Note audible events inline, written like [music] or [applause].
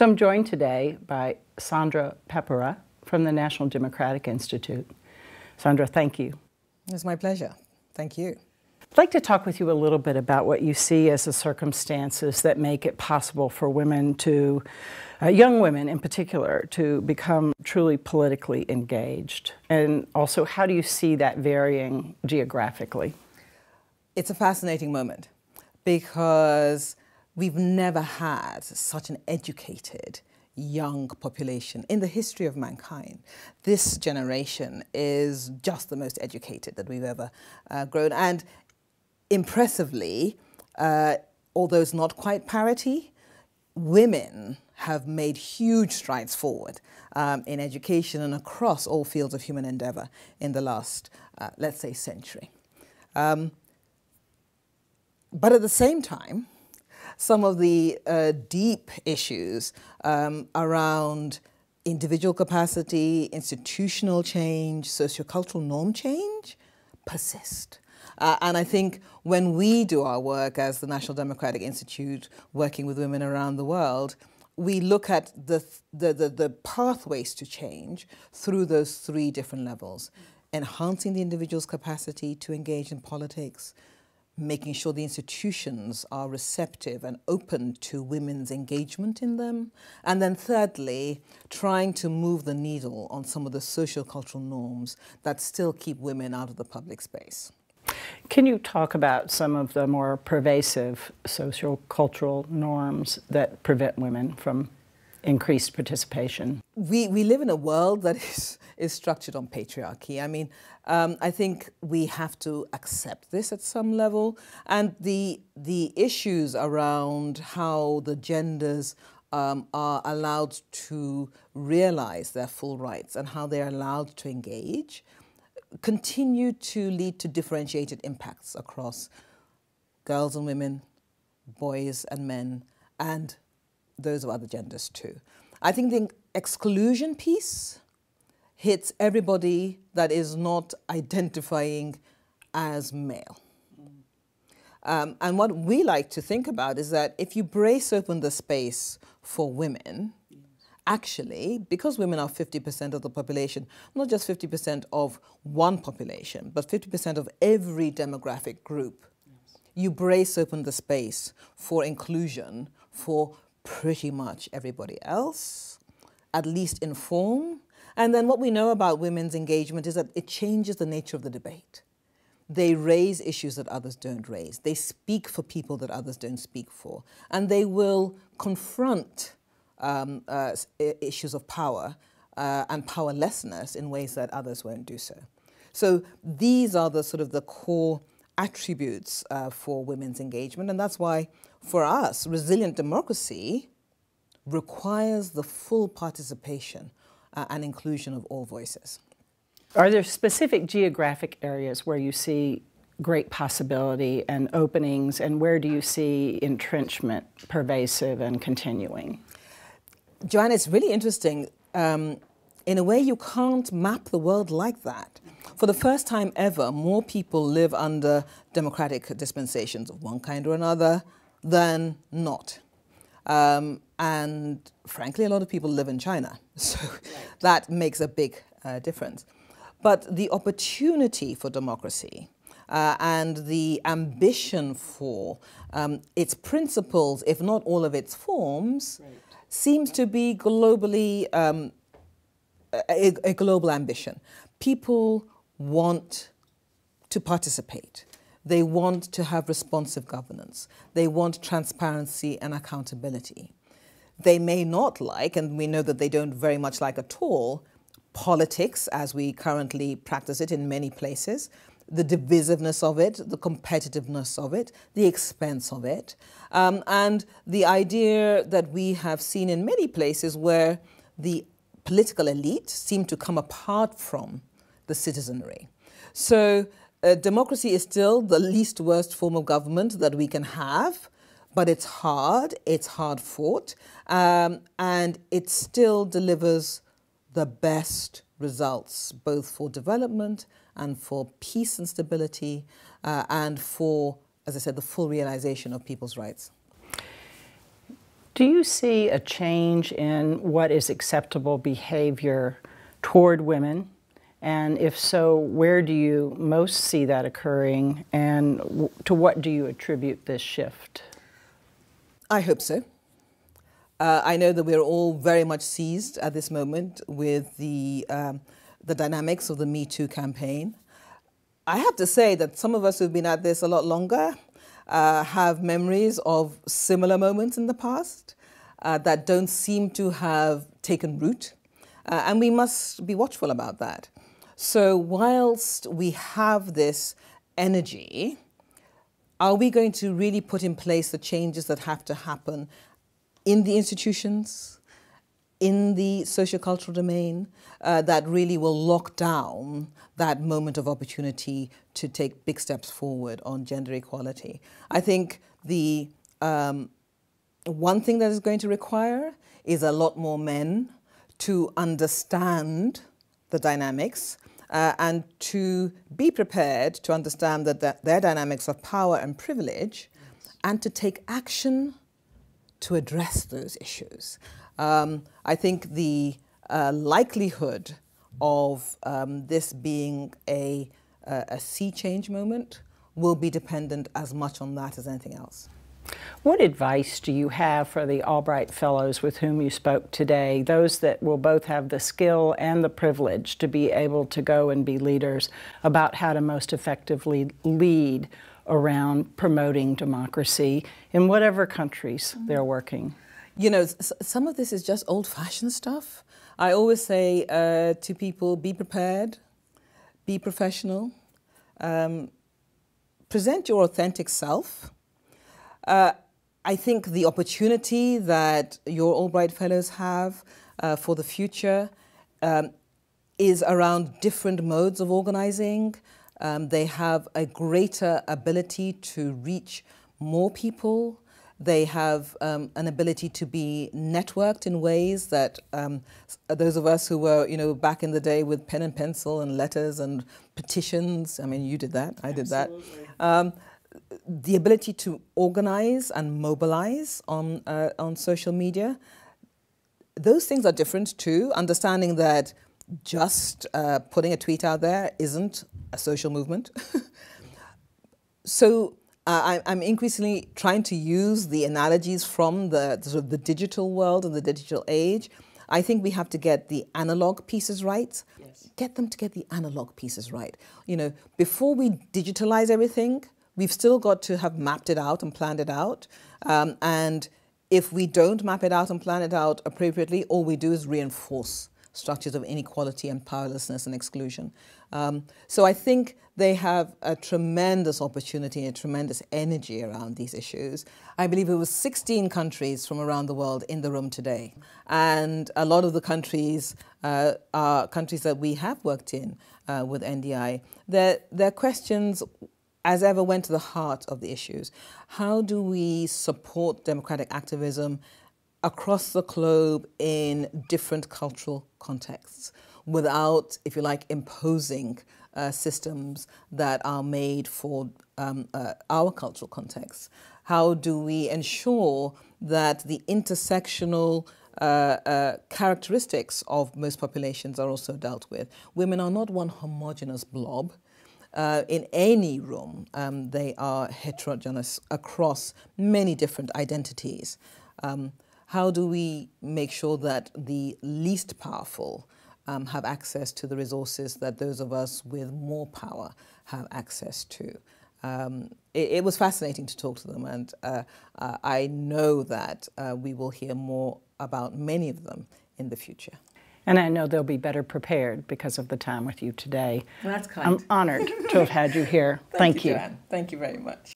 So I'm joined today by Sandra Pepera from the National Democratic Institute. Sandra, thank you. It's my pleasure. Thank you. I'd like to talk with you a little bit about what you see as the circumstances that make it possible for women to, uh, young women in particular, to become truly politically engaged. And also, how do you see that varying geographically? It's a fascinating moment because We've never had such an educated young population in the history of mankind. This generation is just the most educated that we've ever uh, grown. And impressively, uh, although it's not quite parity, women have made huge strides forward um, in education and across all fields of human endeavour in the last, uh, let's say, century. Um, but at the same time, some of the uh, deep issues um, around individual capacity, institutional change, sociocultural norm change persist. Uh, and I think when we do our work as the National Democratic Institute, working with women around the world, we look at the, the, the, the pathways to change through those three different levels enhancing the individual's capacity to engage in politics, making sure the institutions are receptive and open to women's engagement in them. And then thirdly, trying to move the needle on some of the social cultural norms that still keep women out of the public space. Can you talk about some of the more pervasive social cultural norms that prevent women from increased participation? We, we live in a world that [laughs] is, is structured on patriarchy. I mean, um, I think we have to accept this at some level. And the, the issues around how the genders um, are allowed to realize their full rights and how they're allowed to engage continue to lead to differentiated impacts across girls and women, boys and men, and those of other genders too. I think the exclusion piece hits everybody that is not identifying as male. Um, and what we like to think about is that if you brace open the space for women, actually, because women are 50% of the population, not just 50% of one population, but 50% of every demographic group, yes. you brace open the space for inclusion, for pretty much everybody else, at least in form. And then what we know about women's engagement is that it changes the nature of the debate. They raise issues that others don't raise. They speak for people that others don't speak for. And they will confront um, uh, issues of power uh, and powerlessness in ways that others won't do so. So these are the sort of the core attributes uh, for women's engagement. And that's why, for us, resilient democracy requires the full participation uh, and inclusion of all voices. Are there specific geographic areas where you see great possibility and openings, and where do you see entrenchment pervasive and continuing? Joanna, it's really interesting. Um, in a way, you can't map the world like that. For the first time ever, more people live under democratic dispensations of one kind or another than not. Um, and frankly, a lot of people live in China, [laughs] so that makes a big uh, difference. But the opportunity for democracy uh, and the ambition for um, its principles, if not all of its forms, right. seems to be globally um, a, a, global ambition. People want to participate. They want to have responsive governance. They want transparency and accountability. They may not like, and we know that they don't very much like at all, politics as we currently practice it in many places, the divisiveness of it, the competitiveness of it, the expense of it, um, and the idea that we have seen in many places where the political elite seem to come apart from the citizenry. So uh, democracy is still the least worst form of government that we can have, but it's hard, it's hard fought, um, and it still delivers the best results, both for development and for peace and stability, uh, and for, as I said, the full realization of people's rights. Do you see a change in what is acceptable behavior toward women and if so, where do you most see that occurring, and to what do you attribute this shift? I hope so. Uh, I know that we're all very much seized at this moment with the, um, the dynamics of the Me Too campaign. I have to say that some of us who've been at this a lot longer uh, have memories of similar moments in the past uh, that don't seem to have taken root. Uh, and we must be watchful about that. So, whilst we have this energy, are we going to really put in place the changes that have to happen in the institutions, in the sociocultural domain, uh, that really will lock down that moment of opportunity to take big steps forward on gender equality? I think the um, one thing that is going to require is a lot more men to understand the dynamics uh, and to be prepared to understand that, their dynamics of power and privilege yes. and to take action to address those issues. Um, I think the uh, likelihood of um, this being a, a, uh, a sea change moment will be dependent as much on that as anything else. What advice do you have for the Albright Fellows with whom you spoke today, those that will both have the skill and the privilege to be able to go and be leaders, about how to most effectively lead around promoting democracy in whatever countries mm. they're working? You know, some of this is just old fashioned stuff. I always say uh, to people be prepared, be professional, um, present your authentic self uh, I think the opportunity that your Albright Fellows have uh, for the future um, is around different modes of organizing. Um, they have a greater ability to reach more people. They have um, an ability to be networked in ways that um, those of us who were, you know, back in the day with pen and pencil and letters and petitions. I mean, you did that. I did Absolutely. that. Um, the ability to organize and mobilize on, uh, on social media, those things are different too. Understanding that just uh, putting a tweet out there isn't a social movement. [laughs] so uh, I, am increasingly trying to use the analogies from the, sort of the digital world and the digital age. I think we have to get the analog pieces right. Yes. Get them to get the analog pieces right. You know, before we digitalize everything, We've still got to have mapped it out and planned it out. Um, and if we don't map it out and plan it out appropriately, all we do is reinforce structures of inequality and powerlessness and exclusion. Um, so I think they have a tremendous opportunity and tremendous energy around these issues. I believe it was 16 countries from around the world in the room today. And a lot of the countries uh, are countries that we have worked in uh, with NDI. Their, their questions as ever, went to the heart of the issues. How do we support democratic activism across the globe in different cultural contexts without, if you like, imposing uh, systems that are made for um, uh, our cultural context? How do we ensure that the intersectional uh, uh characteristics of most populations are also dealt with? Women are not one homogenous blob uh, in any room, um, they are heterogeneous across many different identities. Um, how do we make sure that the least powerful um, have access to the resources that those of us with more power have access to? Um, it, it, was fascinating to talk to them, and uh, uh, I know that uh, we will hear more about many of them in the future. And I know they'll be better prepared because of the time with you today. Well, that's kind. I'm honored to have had you here. [laughs] Thank, Thank you. you. Thank you very much.